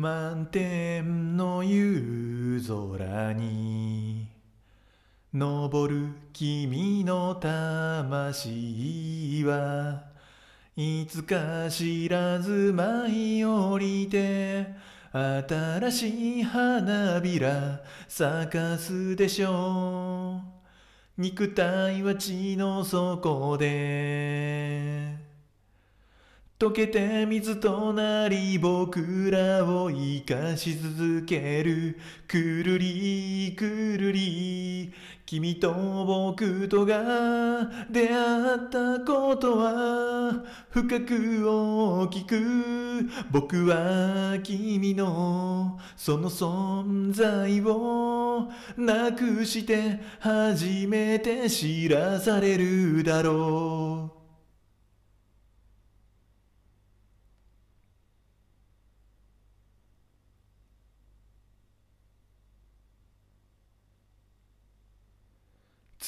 満天の夕空に昇る君の魂はいつか知らず舞い降りて新しい花びら咲かすでしょう肉体は血の底で溶けて水となり僕らを生かし続けるくるりくるり君と僕とが出会ったことは深く大きく僕は君のその存在をなくして初めて知らされるだろう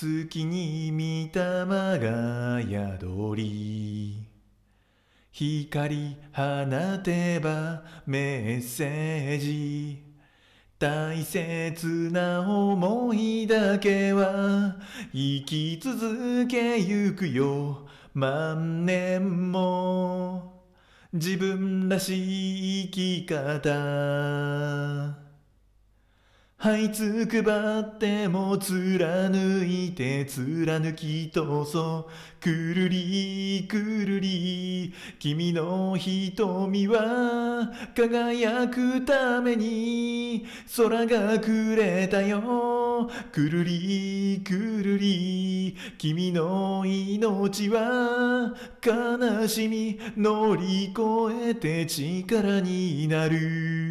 月に御霊が宿り光放てばメッセージ大切な思いだけは生き続けゆくよ万年も自分らしい生き方はいつくばっても貫いて貫き通そうくるりくるり君の瞳は輝くために空がくれたよくるりくるり君の命は悲しみ乗り越えて力になる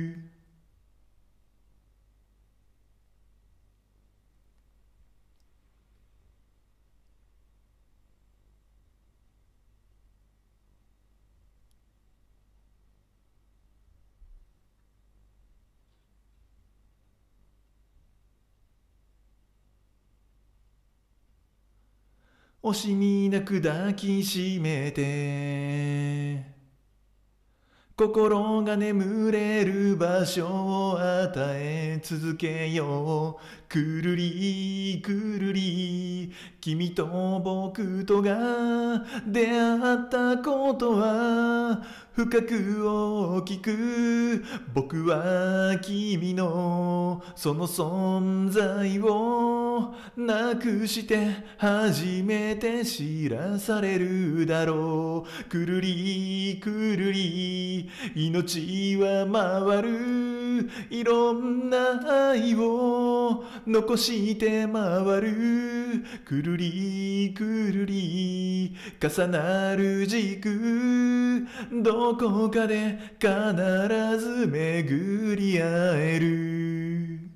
惜しみなく抱きしめて心が眠れる場所を与え続けよう。くるりくるり。君と僕とが出会ったことは深く大きく。僕は君のその存在をなくして初めて知らされるだろう。くるりくるり。命は回るいろんな愛を残して回るくるりくるり重なる軸どこかで必ず巡り合える